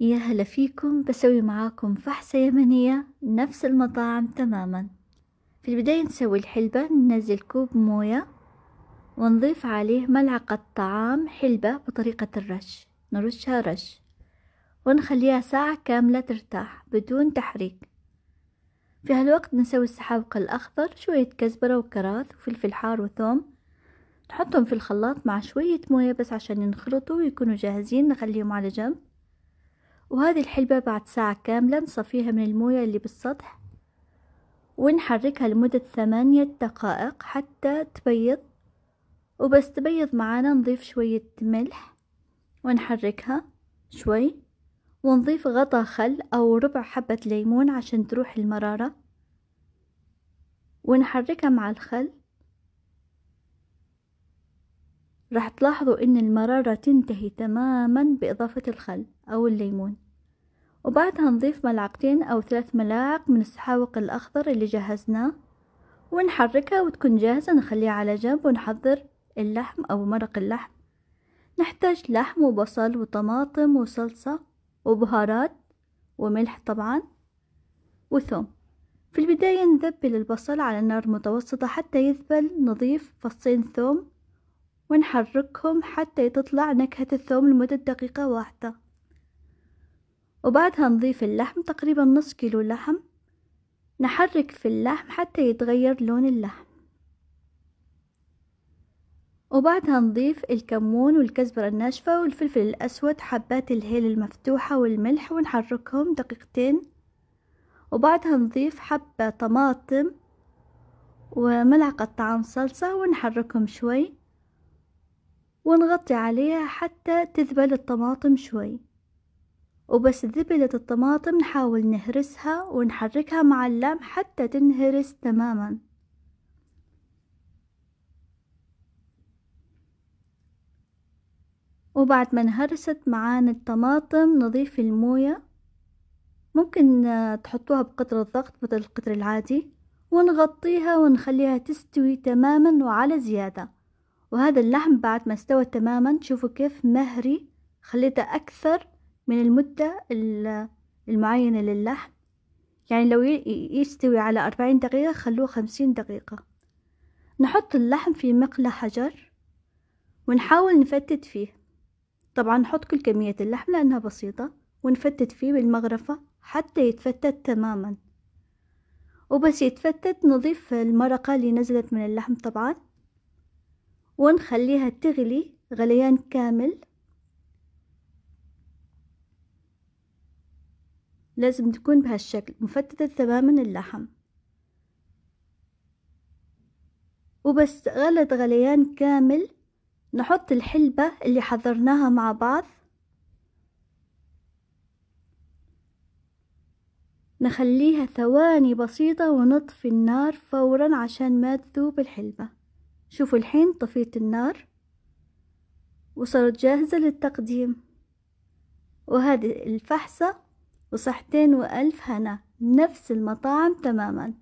يا هلا فيكم بسوي معاكم فحصة يمنية نفس المطاعم تماما في البداية نسوي الحلبة ننزل كوب موية ونضيف عليه ملعقة طعام حلبة بطريقة الرش نرشها رش ونخليها ساعة كاملة ترتاح بدون تحريك في هالوقت نسوي السحاوق الأخضر شوية كزبرة وكراث وفلفل حار وثوم نحطهم في الخلاط مع شوية موية بس عشان ينخلطوا ويكونوا جاهزين نخليهم على جنب وهذه الحلبة بعد ساعة كاملة نصفيها من الموية اللي بالسطح ونحركها لمدة ثمانية دقائق حتى تبيض وبس تبيض معانا نضيف شوية ملح ونحركها شوي ونضيف غطا خل أو ربع حبة ليمون عشان تروح المرارة ونحركها مع الخل راح تلاحظوا ان المرارة تنتهي تماما بإضافة الخل أو الليمون وبعدها نضيف ملعقتين أو ثلاث ملاعق من السحاوق الأخضر اللي جهزناه ونحركها وتكون جاهزة نخليها على جنب ونحضر اللحم أو مرق اللحم نحتاج لحم وبصل وطماطم وصلصة وبهارات وملح طبعا وثوم في البداية نذبل البصل على نار متوسطة حتى يذبل نضيف فصين ثوم ونحركهم حتى تطلع نكهة الثوم لمدة دقيقة واحدة وبعدها نضيف اللحم تقريبا نص كيلو لحم نحرك في اللحم حتى يتغير لون اللحم وبعدها نضيف الكمون والكزبرة الناشفة والفلفل الأسود حبات الهيل المفتوحة والملح ونحركهم دقيقتين وبعدها نضيف حبة طماطم وملعقة طعام صلصة ونحركهم شوي ونغطي عليها حتى تذبل الطماطم شوي وبس ذبلت الطماطم نحاول نهرسها ونحركها مع اللام حتى تنهرس تماما وبعد ما انهرست معانا الطماطم نضيف الموية ممكن آه، تحطوها بقطر الضغط مثل القطر العادي ونغطيها ونخليها تستوي تماما وعلى زيادة وهذا اللحم بعد ما استوى تماما شوفوا كيف مهري خليته أكثر من المدة المعينة للحم يعني لو يستوي على أربعين دقيقة خلوه خمسين دقيقة نحط اللحم في مقلى حجر ونحاول نفتت فيه طبعا نحط كل كمية اللحم لأنها بسيطة ونفتت فيه بالمغرفة حتى يتفتت تماما وبس يتفتت نضيف المرقة اللي نزلت من اللحم طبعا ونخليها تغلي غليان كامل لازم تكون بهالشكل مفتتة تماما اللحم وبس غلت غليان كامل نحط الحلبة اللي حضرناها مع بعض نخليها ثواني بسيطة ونطفي النار فورا عشان ما تذوب الحلبة شوفوا الحين طفيت النار وصارت جاهزة للتقديم وهذه الفحصة وصحتين وألف هنا نفس المطاعم تماماً